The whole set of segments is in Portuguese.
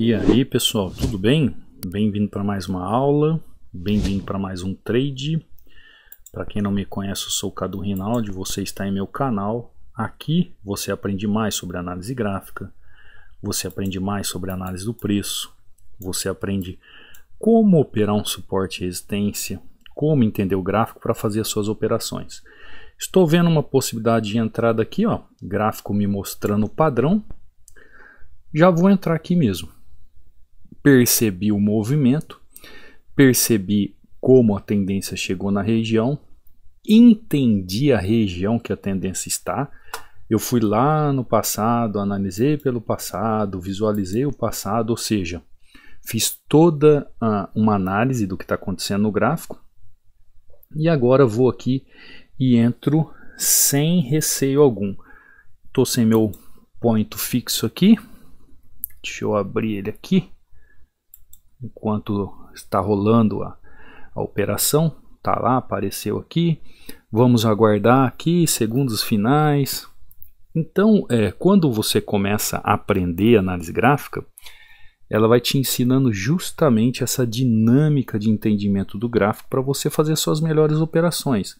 E aí pessoal, tudo bem? Bem-vindo para mais uma aula, bem-vindo para mais um trade. Para quem não me conhece, eu sou o Cadu Rinaldi, você está em meu canal. Aqui você aprende mais sobre análise gráfica, você aprende mais sobre análise do preço, você aprende como operar um suporte e resistência, como entender o gráfico para fazer as suas operações. Estou vendo uma possibilidade de entrada aqui, ó, gráfico me mostrando o padrão. Já vou entrar aqui mesmo percebi o movimento, percebi como a tendência chegou na região, entendi a região que a tendência está. Eu fui lá no passado, analisei pelo passado, visualizei o passado, ou seja, fiz toda uma análise do que está acontecendo no gráfico e agora vou aqui e entro sem receio algum. Estou sem meu ponto fixo aqui, deixa eu abrir ele aqui enquanto está rolando a, a operação. Tá lá, apareceu aqui. Vamos aguardar aqui segundos finais. Então, é, quando você começa a aprender análise gráfica, ela vai te ensinando justamente essa dinâmica de entendimento do gráfico para você fazer suas melhores operações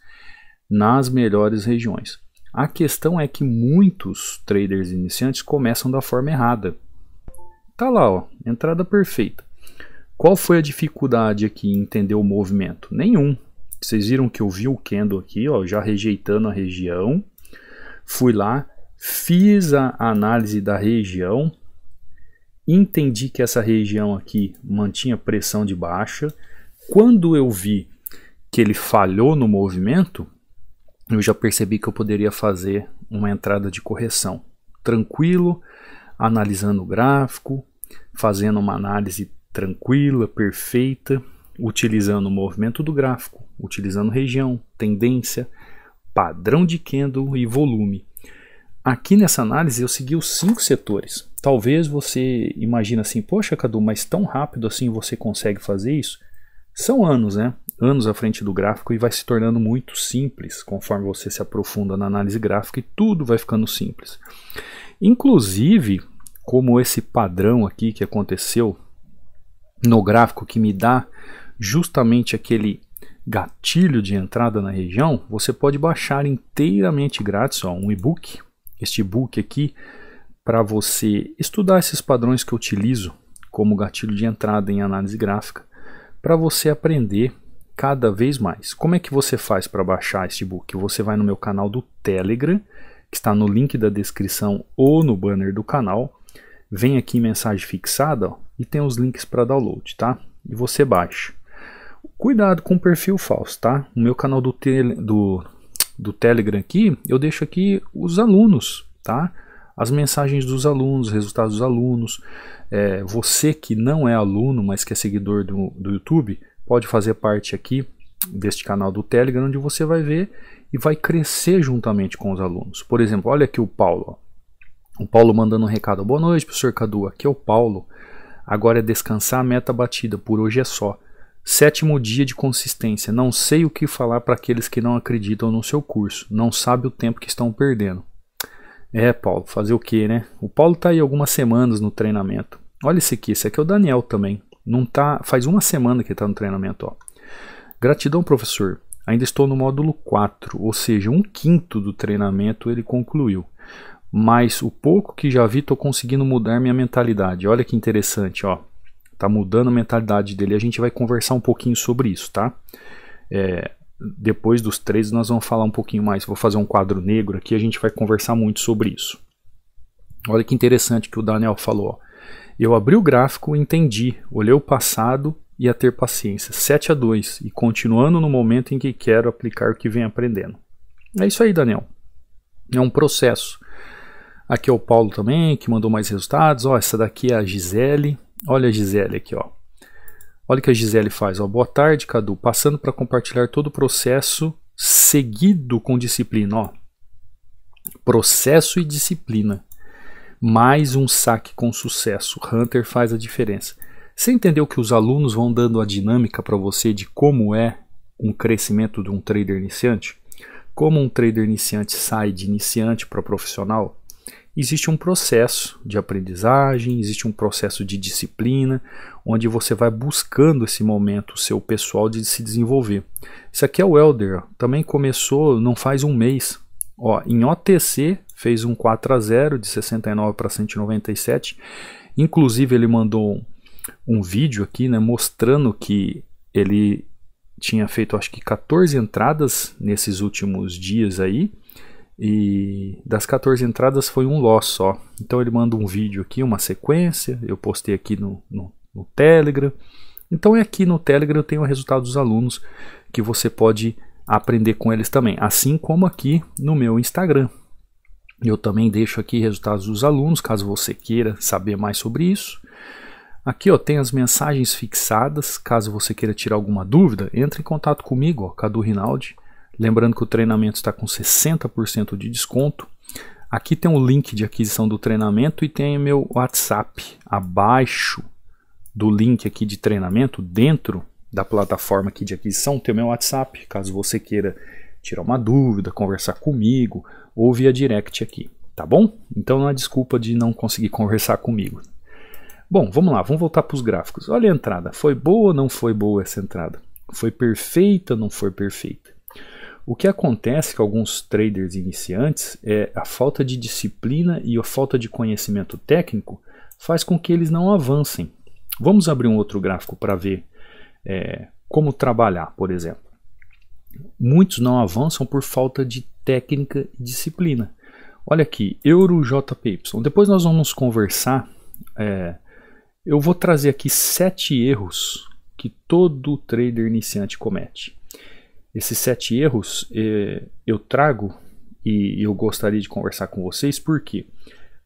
nas melhores regiões. A questão é que muitos traders iniciantes começam da forma errada. Tá lá, ó, entrada perfeita. Qual foi a dificuldade aqui em entender o movimento? Nenhum. Vocês viram que eu vi o Kendo aqui, ó, já rejeitando a região. Fui lá, fiz a análise da região, entendi que essa região aqui mantinha pressão de baixa. Quando eu vi que ele falhou no movimento, eu já percebi que eu poderia fazer uma entrada de correção. Tranquilo, analisando o gráfico, fazendo uma análise tranquila, perfeita, utilizando o movimento do gráfico, utilizando região, tendência, padrão de candle e volume. Aqui nessa análise eu segui os cinco setores. Talvez você imagine assim, poxa Cadu, mas tão rápido assim você consegue fazer isso? São anos, né? Anos à frente do gráfico e vai se tornando muito simples conforme você se aprofunda na análise gráfica e tudo vai ficando simples. Inclusive, como esse padrão aqui que aconteceu no gráfico que me dá justamente aquele gatilho de entrada na região, você pode baixar inteiramente grátis ó, um e-book. Este e-book aqui para você estudar esses padrões que eu utilizo como gatilho de entrada em análise gráfica, para você aprender cada vez mais. Como é que você faz para baixar este e-book? Você vai no meu canal do Telegram, que está no link da descrição ou no banner do canal. Vem aqui em mensagem fixada, ó, e tem os links para download, tá? E você baixa. Cuidado com o perfil falso, tá? O meu canal do, tele, do, do Telegram aqui, eu deixo aqui os alunos, tá? As mensagens dos alunos, resultados dos alunos. É, você que não é aluno, mas que é seguidor do, do YouTube, pode fazer parte aqui deste canal do Telegram, onde você vai ver e vai crescer juntamente com os alunos. Por exemplo, olha aqui o Paulo. Ó. O Paulo mandando um recado. Boa noite, professor Cadu. Aqui é o Paulo. Agora é descansar a meta batida, por hoje é só. Sétimo dia de consistência. Não sei o que falar para aqueles que não acreditam no seu curso, não sabe o tempo que estão perdendo. É, Paulo, fazer o que, né? O Paulo está aí algumas semanas no treinamento. Olha esse aqui, esse aqui é o Daniel também. Não tá, faz uma semana que está no treinamento, ó. Gratidão, professor. Ainda estou no módulo 4, ou seja, um quinto do treinamento ele concluiu mas o pouco que já vi, estou conseguindo mudar minha mentalidade. Olha que interessante, ó. Tá mudando a mentalidade dele. A gente vai conversar um pouquinho sobre isso, tá? É, depois dos três, nós vamos falar um pouquinho mais. Vou fazer um quadro negro aqui. A gente vai conversar muito sobre isso. Olha que interessante que o Daniel falou. Ó. Eu abri o gráfico, entendi, olhei o passado e a ter paciência. 7 a 2 e continuando no momento em que quero aplicar o que vem aprendendo. É isso aí, Daniel. É um processo. Aqui é o Paulo também, que mandou mais resultados. Ó, essa daqui é a Gisele. Olha a Gisele aqui, ó. Olha o que a Gisele faz. Ó. Boa tarde, Cadu. Passando para compartilhar todo o processo seguido com disciplina. Ó. Processo e disciplina. Mais um saque com sucesso. Hunter faz a diferença. Você entendeu que os alunos vão dando a dinâmica para você de como é um crescimento de um trader iniciante? Como um trader iniciante sai de iniciante para profissional? existe um processo de aprendizagem, existe um processo de disciplina, onde você vai buscando esse momento seu pessoal de se desenvolver. Isso aqui é o Elder, também começou não faz um mês. Ó, em OTC fez um 4 a 0 de 69 para 197. Inclusive ele mandou um vídeo aqui, né, mostrando que ele tinha feito acho que 14 entradas nesses últimos dias aí e das 14 entradas foi um loss só. Então ele manda um vídeo aqui, uma sequência. Eu postei aqui no, no, no Telegram. Então é aqui no Telegram eu tenho o resultado dos alunos que você pode aprender com eles também. Assim como aqui no meu Instagram. Eu também deixo aqui resultados dos alunos, caso você queira saber mais sobre isso. Aqui ó, tem as mensagens fixadas, caso você queira tirar alguma dúvida, entre em contato comigo, ó, Cadu Rinaldi Lembrando que o treinamento está com 60% de desconto. Aqui tem um link de aquisição do treinamento e tem meu WhatsApp abaixo do link aqui de treinamento, dentro da plataforma aqui de aquisição, tem meu WhatsApp, caso você queira tirar uma dúvida, conversar comigo ou via direct aqui, tá bom? Então não há desculpa de não conseguir conversar comigo. Bom, vamos lá, vamos voltar para os gráficos. Olha a entrada, foi boa ou não foi boa essa entrada? Foi perfeita ou não foi perfeita? O que acontece com alguns traders iniciantes é a falta de disciplina e a falta de conhecimento técnico faz com que eles não avancem. Vamos abrir um outro gráfico para ver é, como trabalhar, por exemplo. Muitos não avançam por falta de técnica e disciplina. Olha aqui, Euro JPY. Depois nós vamos conversar. É, eu vou trazer aqui sete erros que todo trader iniciante comete. Esses sete erros eh, eu trago e eu gostaria de conversar com vocês, por quê?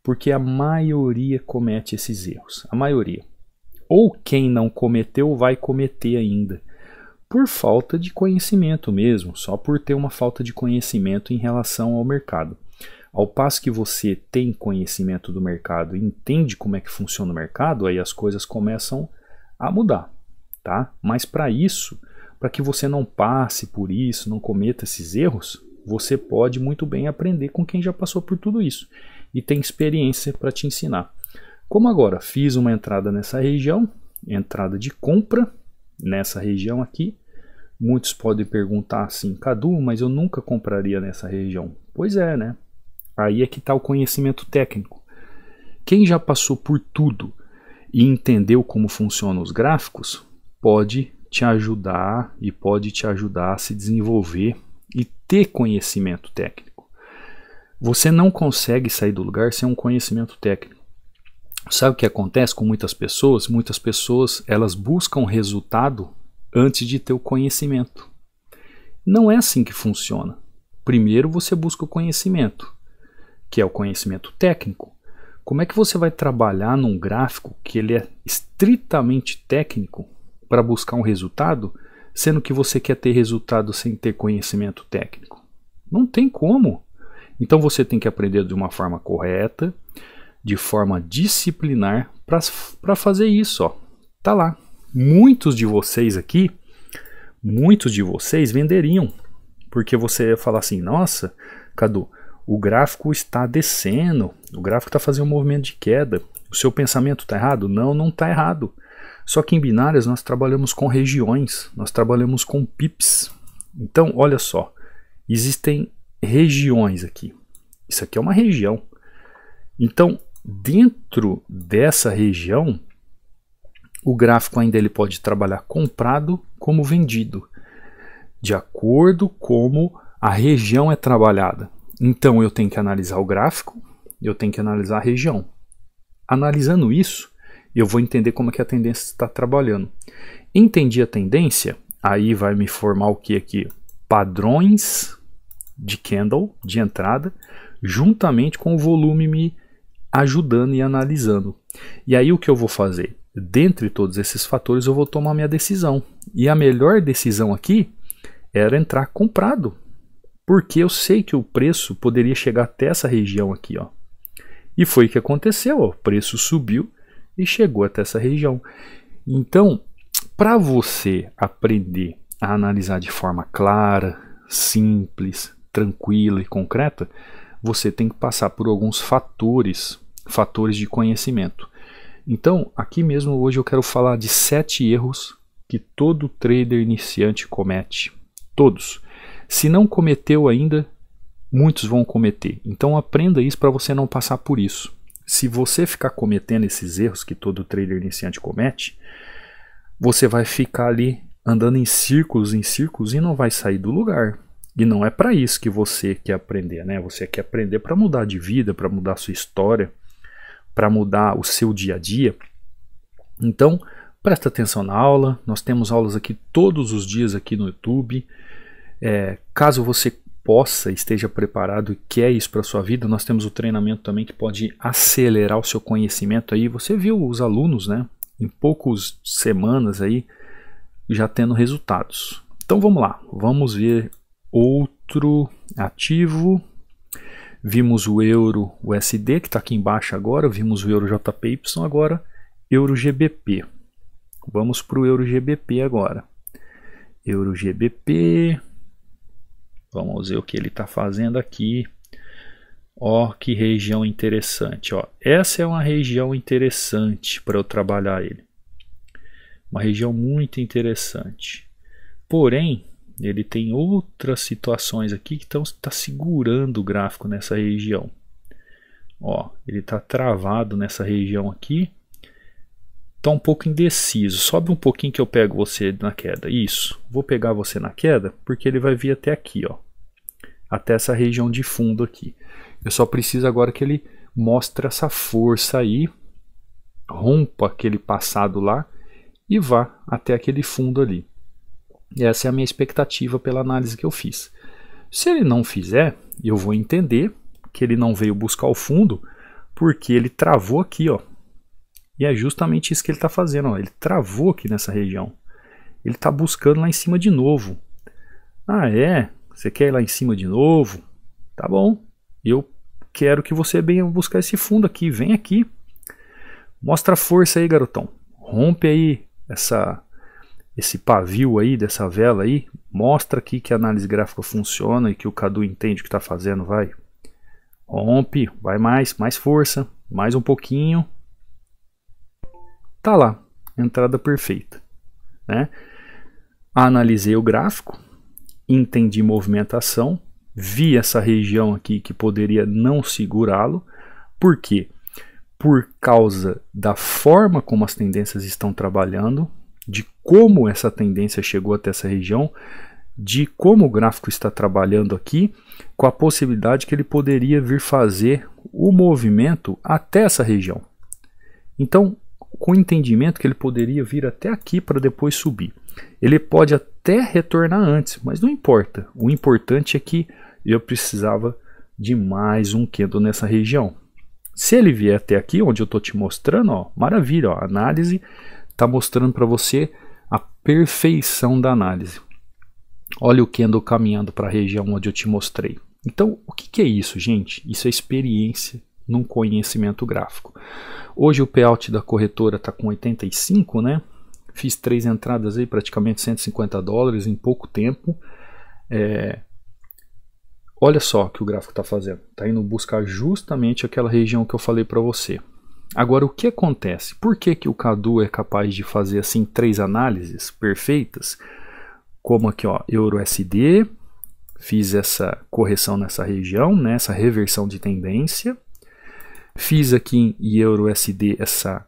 Porque a maioria comete esses erros. A maioria. Ou quem não cometeu vai cometer ainda. Por falta de conhecimento mesmo, só por ter uma falta de conhecimento em relação ao mercado. Ao passo que você tem conhecimento do mercado entende como é que funciona o mercado, aí as coisas começam a mudar, tá? Mas para isso, para que você não passe por isso, não cometa esses erros, você pode muito bem aprender com quem já passou por tudo isso e tem experiência para te ensinar. Como agora fiz uma entrada nessa região, entrada de compra nessa região aqui, muitos podem perguntar assim, Cadu, mas eu nunca compraria nessa região. Pois é, né? Aí é que está o conhecimento técnico. Quem já passou por tudo e entendeu como funcionam os gráficos, pode te ajudar e pode te ajudar a se desenvolver e ter conhecimento técnico. Você não consegue sair do lugar sem um conhecimento técnico. Sabe o que acontece com muitas pessoas? Muitas pessoas elas buscam resultado antes de ter o conhecimento. Não é assim que funciona. Primeiro você busca o conhecimento, que é o conhecimento técnico. Como é que você vai trabalhar num gráfico que ele é estritamente técnico para buscar um resultado, sendo que você quer ter resultado sem ter conhecimento técnico? Não tem como. Então você tem que aprender de uma forma correta, de forma disciplinar, para fazer isso. Ó. Tá lá. Muitos de vocês aqui, muitos de vocês venderiam. Porque você ia falar assim, nossa, Cadu, o gráfico está descendo, o gráfico está fazendo um movimento de queda. O seu pensamento está errado? Não, não está errado. Só que em binárias nós trabalhamos com regiões, nós trabalhamos com pips. Então, olha só, existem regiões aqui. Isso aqui é uma região. Então, dentro dessa região, o gráfico ainda ele pode trabalhar comprado como vendido, de acordo como a região é trabalhada. Então eu tenho que analisar o gráfico, eu tenho que analisar a região. Analisando isso, eu vou entender como é que a tendência está trabalhando. Entendi a tendência, aí vai me formar o que aqui? Padrões de candle, de entrada, juntamente com o volume me ajudando e analisando. E aí o que eu vou fazer? Dentre todos esses fatores, eu vou tomar minha decisão. E a melhor decisão aqui era entrar comprado, porque eu sei que o preço poderia chegar até essa região aqui, ó. E foi o que aconteceu, ó. o preço subiu e chegou até essa região. Então, para você aprender a analisar de forma clara, simples, tranquila e concreta, você tem que passar por alguns fatores, fatores de conhecimento. Então, aqui mesmo hoje eu quero falar de sete erros que todo trader iniciante comete. Todos. Se não cometeu ainda, muitos vão cometer. Então aprenda isso para você não passar por isso se você ficar cometendo esses erros que todo trader iniciante comete, você vai ficar ali andando em círculos, em círculos e não vai sair do lugar. E não é para isso que você quer aprender, né? Você quer aprender para mudar de vida, para mudar sua história, para mudar o seu dia a dia. Então, presta atenção na aula. Nós temos aulas aqui todos os dias aqui no YouTube. É, caso você possa, esteja preparado e quer isso para a sua vida, nós temos o treinamento também que pode acelerar o seu conhecimento aí. Você viu os alunos, né? Em poucas semanas aí já tendo resultados. Então vamos lá, vamos ver outro ativo. Vimos o euro USD que está aqui embaixo agora, vimos o euro JPY agora, euro GBP. Vamos para o euro GBP agora. Euro GBP, Vamos ver o que ele está fazendo aqui. Ó, que região interessante. Ó, essa é uma região interessante para eu trabalhar ele. Uma região muito interessante. Porém, ele tem outras situações aqui que estão tá segurando o gráfico nessa região. Ó, ele está travado nessa região aqui tá um pouco indeciso. Sobe um pouquinho que eu pego você na queda. Isso. Vou pegar você na queda porque ele vai vir até aqui, ó. Até essa região de fundo aqui. Eu só preciso agora que ele mostre essa força aí, rompa aquele passado lá e vá até aquele fundo ali. Essa é a minha expectativa pela análise que eu fiz. Se ele não fizer, eu vou entender que ele não veio buscar o fundo porque ele travou aqui, ó, e é justamente isso que ele está fazendo. Ó. Ele travou aqui nessa região. Ele está buscando lá em cima de novo. Ah, é? Você quer ir lá em cima de novo? Tá bom. Eu quero que você venha buscar esse fundo aqui. Vem aqui. Mostra a força aí, garotão. Rompe aí essa esse pavio aí dessa vela aí, mostra aqui que a análise gráfica funciona e que o Cadu entende o que está fazendo, vai. Rompe, vai mais, mais força, mais um pouquinho. Tá lá, entrada perfeita. Né? Analisei o gráfico, entendi movimentação, vi essa região aqui que poderia não segurá-lo. Por quê? Por causa da forma como as tendências estão trabalhando, de como essa tendência chegou até essa região, de como o gráfico está trabalhando aqui, com a possibilidade que ele poderia vir fazer o movimento até essa região. Então, com o entendimento que ele poderia vir até aqui para depois subir. Ele pode até retornar antes, mas não importa. O importante é que eu precisava de mais um Kendo nessa região. Se ele vier até aqui, onde eu estou te mostrando, ó, maravilha, ó, a análise está mostrando para você a perfeição da análise. Olha o Kendo caminhando para a região onde eu te mostrei. Então, o que, que é isso, gente? Isso é experiência num conhecimento gráfico. Hoje o payout da corretora está com 85, né? Fiz três entradas aí, praticamente 150 dólares em pouco tempo. É... Olha só o que o gráfico está fazendo. Está indo buscar justamente aquela região que eu falei para você. Agora, o que acontece? Por que, que o Cadu é capaz de fazer assim três análises perfeitas? Como aqui, ó, Euro SD, fiz essa correção nessa região, né, essa reversão de tendência Fiz aqui em EURUSD essa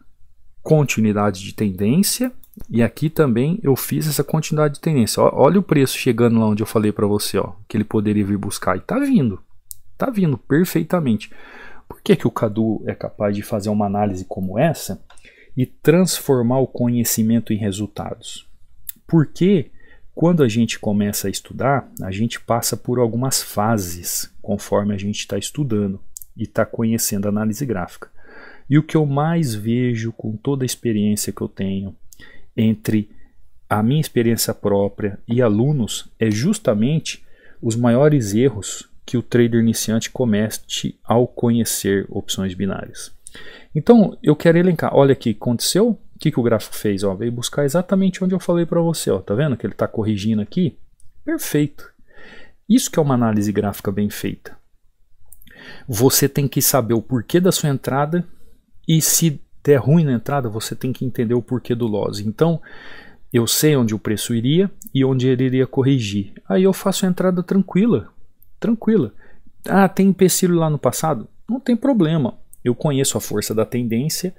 continuidade de tendência. E aqui também eu fiz essa continuidade de tendência. Olha o preço chegando lá onde eu falei para você, ó, que ele poderia vir buscar. E tá vindo. Tá vindo perfeitamente. Por que, que o Cadu é capaz de fazer uma análise como essa e transformar o conhecimento em resultados? Porque quando a gente começa a estudar, a gente passa por algumas fases conforme a gente está estudando e está conhecendo análise gráfica. E o que eu mais vejo com toda a experiência que eu tenho entre a minha experiência própria e alunos é justamente os maiores erros que o trader iniciante comete ao conhecer opções binárias. Então, eu quero elencar. Olha aqui, aconteceu? O que, que o gráfico fez? Ó, veio buscar exatamente onde eu falei para você. Ó, tá vendo que ele está corrigindo aqui? Perfeito. Isso que é uma análise gráfica bem feita. Você tem que saber o porquê da sua entrada e se der ruim na entrada, você tem que entender o porquê do loss. Então, eu sei onde o preço iria e onde ele iria corrigir. Aí eu faço a entrada tranquila, tranquila. Ah, tem empecilho lá no passado? Não tem problema. Eu conheço a força da tendência.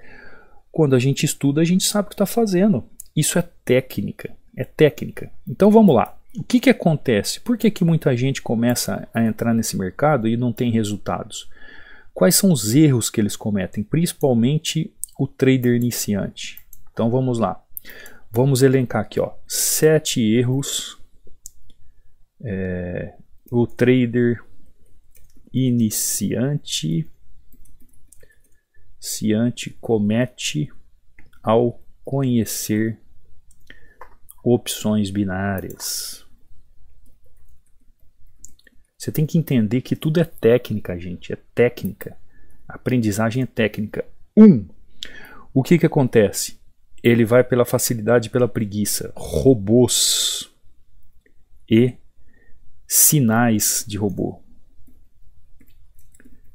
Quando a gente estuda, a gente sabe o que está fazendo. Isso é técnica, é técnica. Então vamos lá o que, que acontece? Por que, que muita gente começa a entrar nesse mercado e não tem resultados? Quais são os erros que eles cometem, principalmente o trader iniciante? Então vamos lá. Vamos elencar aqui, ó, sete erros é, o trader iniciante ciante comete ao conhecer opções binárias. Você tem que entender que tudo é técnica, gente. É técnica. Aprendizagem é técnica. Um, o que, que acontece? Ele vai pela facilidade pela preguiça. Robôs e sinais de robô.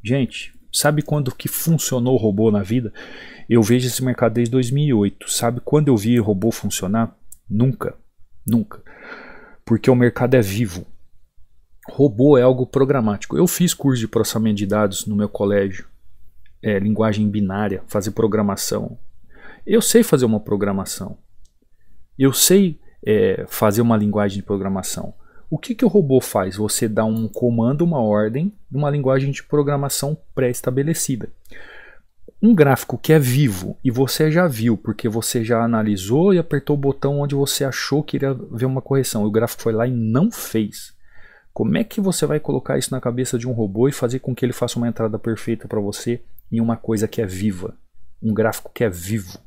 Gente, sabe quando que funcionou o robô na vida? Eu vejo esse mercado desde 2008. Sabe quando eu vi robô funcionar? Nunca. Nunca. Porque o mercado é vivo robô é algo programático. Eu fiz curso de processamento de dados no meu colégio, é, linguagem binária, fazer programação. Eu sei fazer uma programação. Eu sei é, fazer uma linguagem de programação. O que, que o robô faz? Você dá um comando, uma ordem, uma linguagem de programação pré-estabelecida. Um gráfico que é vivo e você já viu, porque você já analisou e apertou o botão onde você achou que iria ver uma correção. E o gráfico foi lá e não fez como é que você vai colocar isso na cabeça de um robô e fazer com que ele faça uma entrada perfeita para você em uma coisa que é viva, um gráfico que é vivo,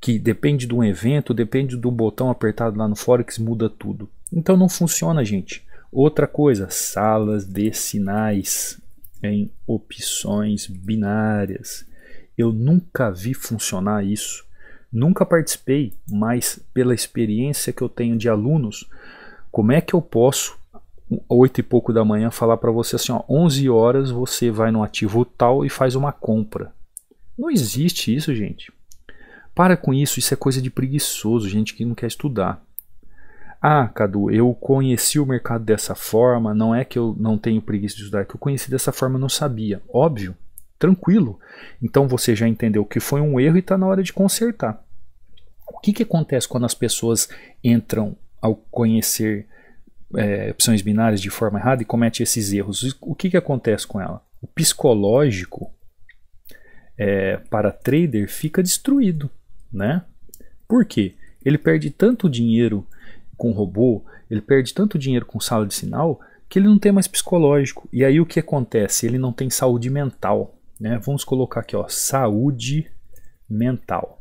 que depende de um evento, depende do botão apertado lá no Forex, muda tudo. Então não funciona, gente. Outra coisa, salas de sinais em opções binárias. Eu nunca vi funcionar isso. Nunca participei, mas pela experiência que eu tenho de alunos, como é que eu posso oito e pouco da manhã falar para você assim, ó, 11 horas você vai no ativo tal e faz uma compra. Não existe isso, gente. Para com isso, isso é coisa de preguiçoso, gente que não quer estudar. Ah, Cadu, eu conheci o mercado dessa forma, não é que eu não tenho preguiça de estudar, é que eu conheci dessa forma não sabia. Óbvio, tranquilo. Então você já entendeu que foi um erro e está na hora de consertar. O que, que acontece quando as pessoas entram ao conhecer é, opções binárias de forma errada e comete esses erros. O que, que acontece com ela? O psicológico é, para trader fica destruído, né? Por quê? Ele perde tanto dinheiro com robô, ele perde tanto dinheiro com sala de sinal que ele não tem mais psicológico. E aí o que acontece? Ele não tem saúde mental, né? Vamos colocar aqui, ó, saúde mental.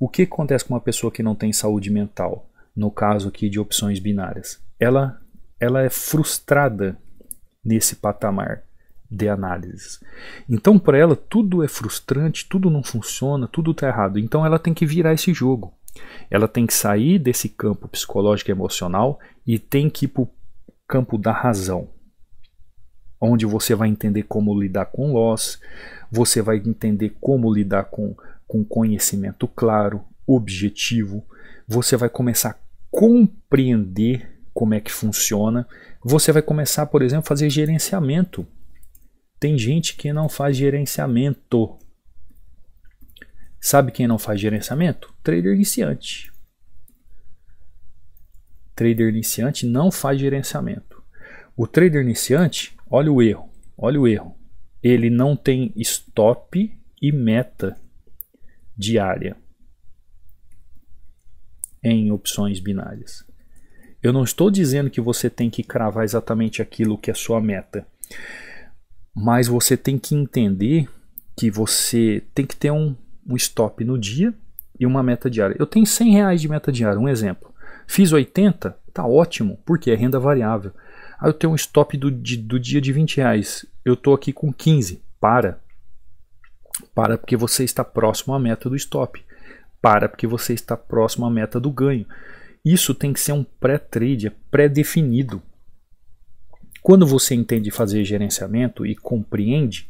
O que acontece com uma pessoa que não tem saúde mental? No caso aqui de opções binárias, ela, ela é frustrada nesse patamar de análises. Então, para ela, tudo é frustrante, tudo não funciona, tudo está errado. Então, ela tem que virar esse jogo. Ela tem que sair desse campo psicológico e emocional e tem que ir para o campo da razão, onde você vai entender como lidar com loss, você vai entender como lidar com, com conhecimento claro, objetivo, você vai começar a compreender como é que funciona. Você vai começar, por exemplo, a fazer gerenciamento. Tem gente que não faz gerenciamento. Sabe quem não faz gerenciamento? Trader iniciante. Trader iniciante não faz gerenciamento. O trader iniciante, olha o erro, olha o erro. Ele não tem stop e meta diária em opções binárias. Eu não estou dizendo que você tem que cravar exatamente aquilo que é sua meta, mas você tem que entender que você tem que ter um, um stop no dia e uma meta diária. Eu tenho 100 reais de meta diária, um exemplo. Fiz 80, tá ótimo, porque é renda variável. Aí eu tenho um stop do, de, do dia de 20 reais, eu estou aqui com 15, para. Para porque você está próximo à meta do stop. Para porque você está próximo à meta do ganho. Isso tem que ser um pré-trade, é pré-definido. Quando você entende fazer gerenciamento e compreende,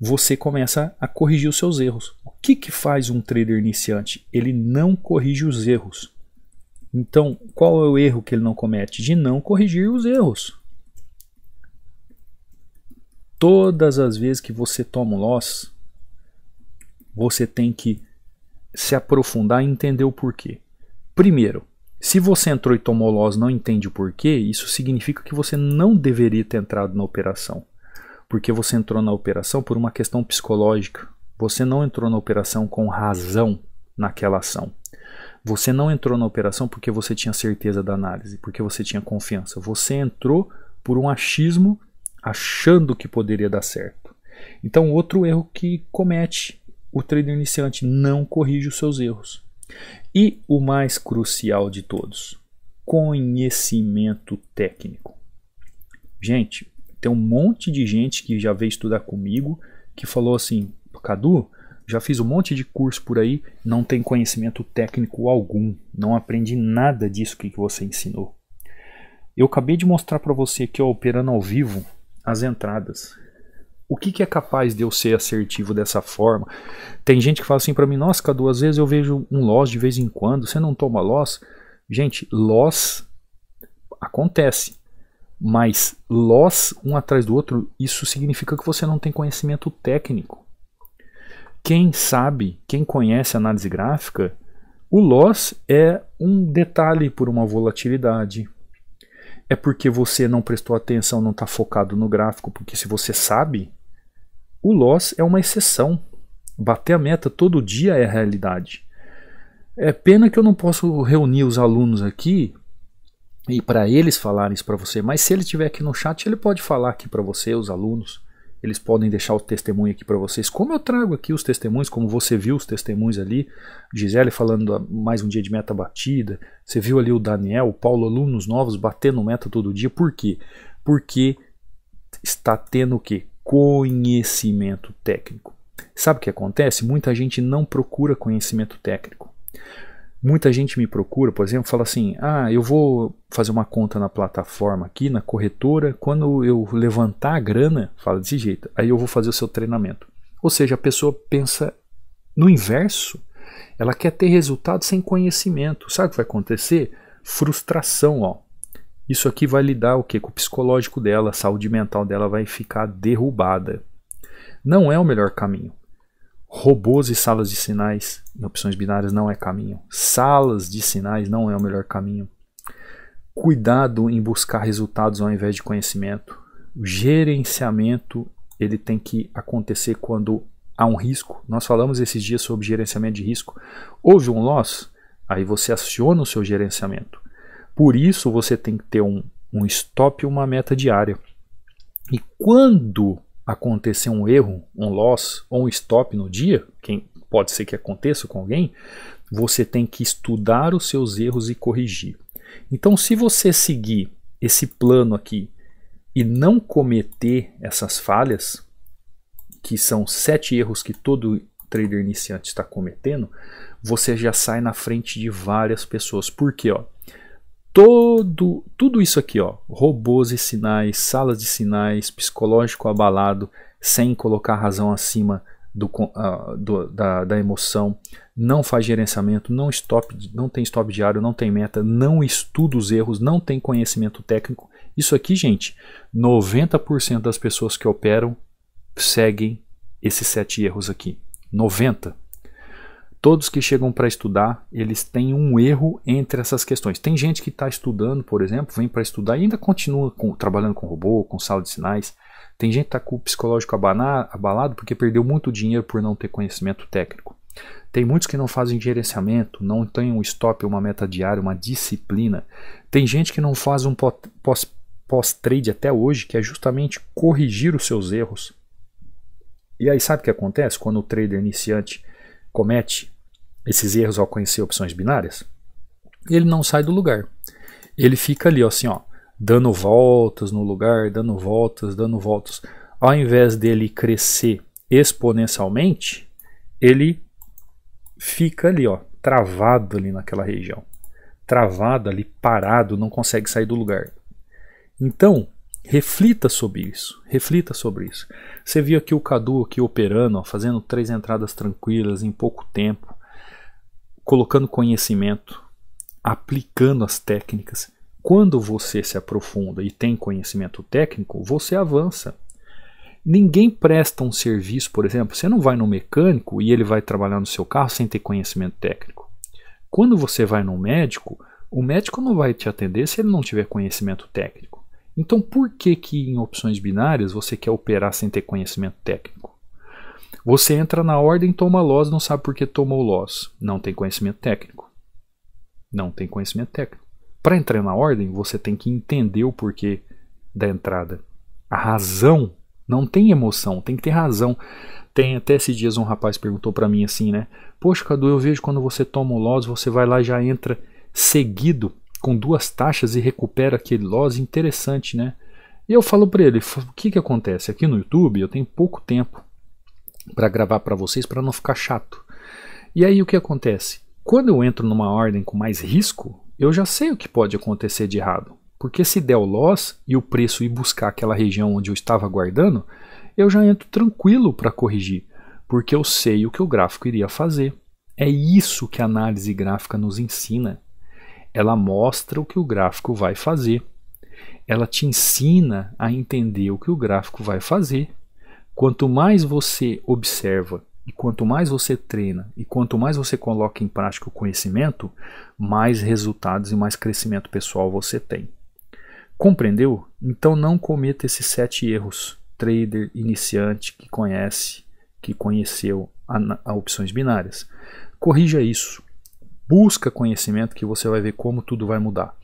você começa a corrigir os seus erros. O que, que faz um trader iniciante? Ele não corrige os erros. Então, qual é o erro que ele não comete? De não corrigir os erros. Todas as vezes que você toma um loss, você tem que se aprofundar e entender o porquê. Primeiro, se você entrou e tomou loss não entende o porquê, isso significa que você não deveria ter entrado na operação. Porque você entrou na operação por uma questão psicológica. Você não entrou na operação com razão naquela ação. Você não entrou na operação porque você tinha certeza da análise, porque você tinha confiança. Você entrou por um achismo achando que poderia dar certo. Então, outro erro que comete o trader iniciante, não corrige os seus erros. E o mais crucial de todos, conhecimento técnico. Gente, tem um monte de gente que já veio estudar comigo que falou assim: Cadu, já fiz um monte de curso por aí, não tem conhecimento técnico algum, não aprendi nada disso que você ensinou. Eu acabei de mostrar para você aqui, ó, operando ao vivo, as entradas. O que, que é capaz de eu ser assertivo dessa forma? Tem gente que fala assim para mim: Nossa, Cadu, às vezes eu vejo um loss de vez em quando, você não toma loss? Gente, loss acontece. Mas loss um atrás do outro, isso significa que você não tem conhecimento técnico. Quem sabe, quem conhece análise gráfica, o loss é um detalhe por uma volatilidade, é porque você não prestou atenção, não está focado no gráfico, porque se você sabe, o loss é uma exceção. Bater a meta todo dia é a realidade. É pena que eu não posso reunir os alunos aqui e para eles falarem isso para você, mas se ele estiver aqui no chat, ele pode falar aqui para você, os alunos. Eles podem deixar o testemunho aqui para vocês. Como eu trago aqui os testemunhos, como você viu os testemunhos ali, Gisele falando mais um dia de meta batida, você viu ali o Daniel, o Paulo, alunos novos batendo meta todo dia. Por quê? Porque está tendo o quê? conhecimento técnico. Sabe o que acontece? Muita gente não procura conhecimento técnico. Muita gente me procura, por exemplo, fala assim: ah, eu vou fazer uma conta na plataforma aqui, na corretora, quando eu levantar a grana, fala desse jeito, aí eu vou fazer o seu treinamento. Ou seja, a pessoa pensa no inverso. Ela quer ter resultado sem conhecimento. Sabe o que vai acontecer? Frustração, ó. Isso aqui vai lidar o que com o psicológico dela, a saúde mental dela vai ficar derrubada. Não é o melhor caminho. Robôs e salas de sinais em opções binárias não é caminho. Salas de sinais não é o melhor caminho. Cuidado em buscar resultados ao invés de conhecimento. O gerenciamento ele tem que acontecer quando há um risco. Nós falamos esses dias sobre gerenciamento de risco. Houve um loss, aí você aciona o seu gerenciamento. Por isso você tem que ter um, um stop e uma meta diária. E quando acontecer um erro, um loss ou um stop no dia, quem pode ser que aconteça com alguém, você tem que estudar os seus erros e corrigir. Então, se você seguir esse plano aqui e não cometer essas falhas, que são sete erros que todo trader iniciante está cometendo, você já sai na frente de várias pessoas. Por quê? Ó? todo tudo isso aqui, ó, robôs e sinais, salas de sinais, psicológico abalado, sem colocar razão acima do, uh, do, da, da, emoção, não faz gerenciamento, não, stop, não tem stop diário, não tem meta, não estuda os erros, não tem conhecimento técnico. Isso aqui, gente, 90% das pessoas que operam seguem esses sete erros aqui. 90% todos que chegam para estudar, eles têm um erro entre essas questões. Tem gente que está estudando, por exemplo, vem para estudar e ainda continua com, trabalhando com robô, com sala de sinais. Tem gente que está com o psicológico abanado, abalado porque perdeu muito dinheiro por não ter conhecimento técnico. Tem muitos que não fazem gerenciamento, não tem um stop, uma meta diária, uma disciplina. Tem gente que não faz um pós-trade até hoje, que é justamente corrigir os seus erros. E aí sabe o que acontece quando o trader iniciante comete esses erros ao conhecer opções binárias, ele não sai do lugar. Ele fica ali, ó, assim, ó, dando voltas no lugar, dando voltas, dando voltas. Ao invés dele crescer exponencialmente, ele fica ali, ó, travado ali naquela região. Travado ali, parado, não consegue sair do lugar. Então, reflita sobre isso. Reflita sobre isso. Você viu aqui o Cadu aqui operando, ó, fazendo três entradas tranquilas em pouco tempo colocando conhecimento, aplicando as técnicas. Quando você se aprofunda e tem conhecimento técnico, você avança. Ninguém presta um serviço, por exemplo, você não vai no mecânico e ele vai trabalhar no seu carro sem ter conhecimento técnico. Quando você vai no médico, o médico não vai te atender se ele não tiver conhecimento técnico. Então, por que que em opções binárias você quer operar sem ter conhecimento técnico? Você entra na ordem, toma loss, não sabe por que tomou loss. Não tem conhecimento técnico. Não tem conhecimento técnico. Para entrar na ordem, você tem que entender o porquê da entrada. A razão não tem emoção, tem que ter razão. Tem até esses dias um rapaz perguntou para mim assim, né? Poxa, Cadu, eu vejo quando você toma o loss, você vai lá e já entra seguido com duas taxas e recupera aquele loss interessante, né? E eu falo para ele, o que que acontece? Aqui no YouTube eu tenho pouco tempo para gravar para vocês para não ficar chato. E aí o que acontece? Quando eu entro numa ordem com mais risco, eu já sei o que pode acontecer de errado. Porque se der o loss e o preço ir buscar aquela região onde eu estava guardando, eu já entro tranquilo para corrigir, porque eu sei o que o gráfico iria fazer. É isso que a análise gráfica nos ensina. Ela mostra o que o gráfico vai fazer. Ela te ensina a entender o que o gráfico vai fazer Quanto mais você observa e quanto mais você treina e quanto mais você coloca em prática o conhecimento, mais resultados e mais crescimento pessoal você tem. Compreendeu? Então não cometa esses sete erros, trader iniciante que conhece, que conheceu a, a opções binárias. Corrija isso. Busca conhecimento que você vai ver como tudo vai mudar.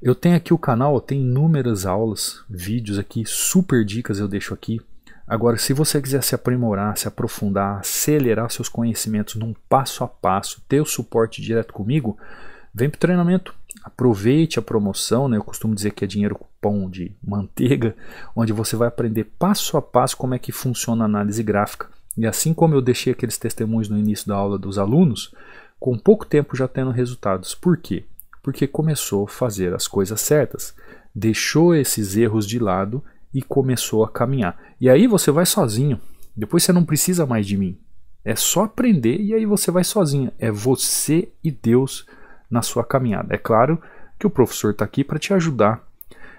Eu tenho aqui o canal, tem inúmeras aulas, vídeos aqui, super dicas eu deixo aqui. Agora, se você quiser se aprimorar, se aprofundar, acelerar seus conhecimentos num passo a passo, ter o suporte direto comigo, vem para o treinamento. Aproveite a promoção, né? eu costumo dizer que é dinheiro pão de manteiga, onde você vai aprender passo a passo como é que funciona a análise gráfica. E assim como eu deixei aqueles testemunhos no início da aula dos alunos, com pouco tempo já tendo resultados. Por quê? Porque começou a fazer as coisas certas, deixou esses erros de lado e começou a caminhar. E aí você vai sozinho. Depois você não precisa mais de mim. É só aprender e aí você vai sozinho. É você e Deus na sua caminhada. É claro que o professor está aqui para te ajudar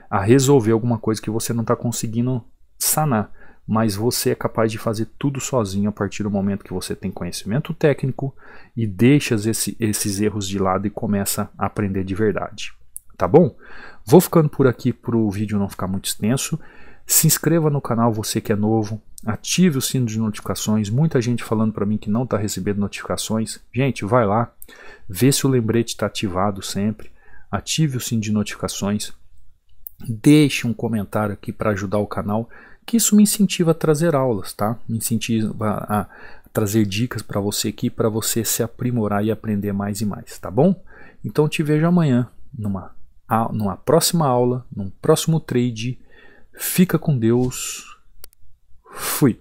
a resolver alguma coisa que você não está conseguindo sanar. Mas você é capaz de fazer tudo sozinho a partir do momento que você tem conhecimento técnico e deixa esse, esses erros de lado e começa a aprender de verdade tá bom? Vou ficando por aqui para o vídeo não ficar muito extenso. Se inscreva no canal você que é novo, ative o sino de notificações. Muita gente falando para mim que não está recebendo notificações. Gente, vai lá, vê se o lembrete está ativado sempre. Ative o sino de notificações. Deixe um comentário aqui para ajudar o canal, que isso me incentiva a trazer aulas, tá? Me incentiva a trazer dicas para você aqui, para você se aprimorar e aprender mais e mais, tá bom? Então te vejo amanhã numa numa próxima aula, num próximo trade. Fica com Deus. Fui.